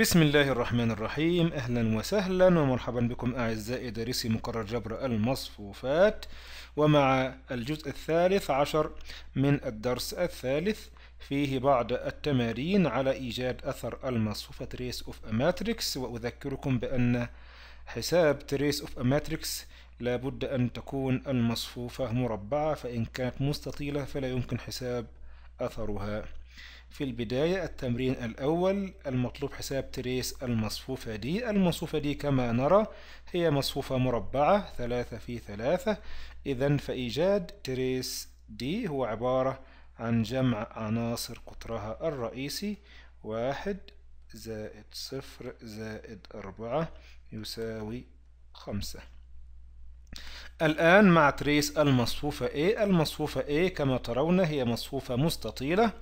بسم الله الرحمن الرحيم أهلا وسهلا ومرحبا بكم أعزائي دارسي مقرر جبر المصفوفات ومع الجزء الثالث عشر من الدرس الثالث فيه بعض التمارين على إيجاد أثر المصفوفة تريس أوف اماتريكس وأذكركم بأن حساب تريس أوف اماتريكس ماتريكس لابد أن تكون المصفوفة مربعة فإن كانت مستطيلة فلا يمكن حساب أثرها في البداية التمرين الأول المطلوب حساب تريس المصفوفة دي المصفوفة دي كما نرى هي مصفوفة مربعة ثلاثة في ثلاثة إذا فإيجاد تريس دي هو عبارة عن جمع عناصر قطرها الرئيسي واحد زائد صفر زائد أربعة يساوي خمسة الآن مع تريس المصفوفة A المصفوفة A كما ترون هي مصفوفة مستطيلة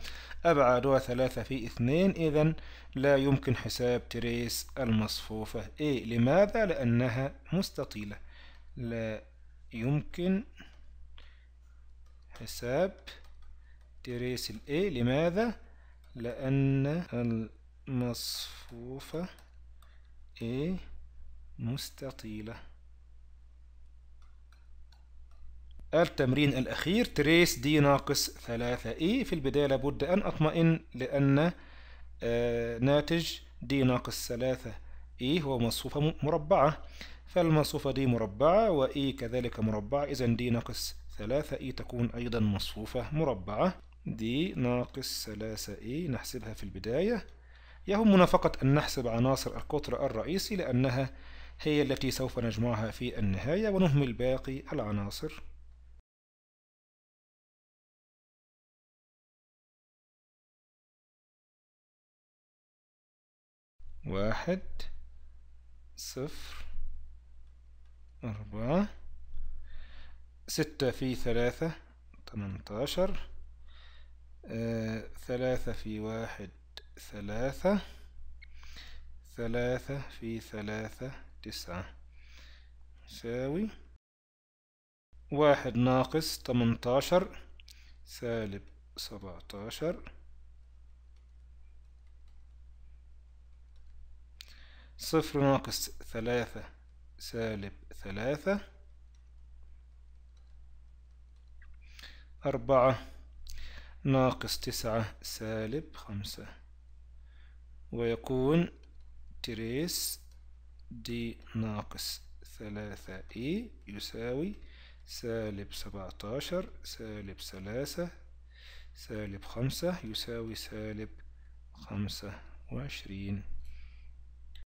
أبعادها ثلاثة في اثنين إذا لا يمكن حساب تريس المصفوفة A إيه، لماذا؟ لأنها مستطيلة لا يمكن حساب تريس ال A لماذا؟ لأن المصفوفة A مستطيلة التمرين الأخير تريس دي ناقص 3 اي في البداية لابد أن أطمئن لأن آه، ناتج دي ناقص 3 اي هو مصفوفة مربعة فالمصفوفة دي مربعة و اي كذلك مربعة إذا دي ناقص 3 اي تكون أيضا مصفوفة مربعة دي ناقص 3 اي نحسبها في البداية يهمنا فقط أن نحسب عناصر القطر الرئيسي لأنها هي التي سوف نجمعها في النهاية ونهمل باقي العناصر واحد صفر أربعة ستة في ثلاثة تمنتاشر آه، ثلاثة في واحد ثلاثة ثلاثة في ثلاثة تسعة يساوي واحد ناقص تمنتاشر سالب سبعتاشر صفر ناقص ثلاثة سالب ثلاثة أربعة ناقص تسعة سالب خمسة ويكون تريس دي ناقص ثلاثة إي يساوي سالب سبعتاشر سالب ثلاثة سالب خمسة يساوي سالب خمسة وعشرين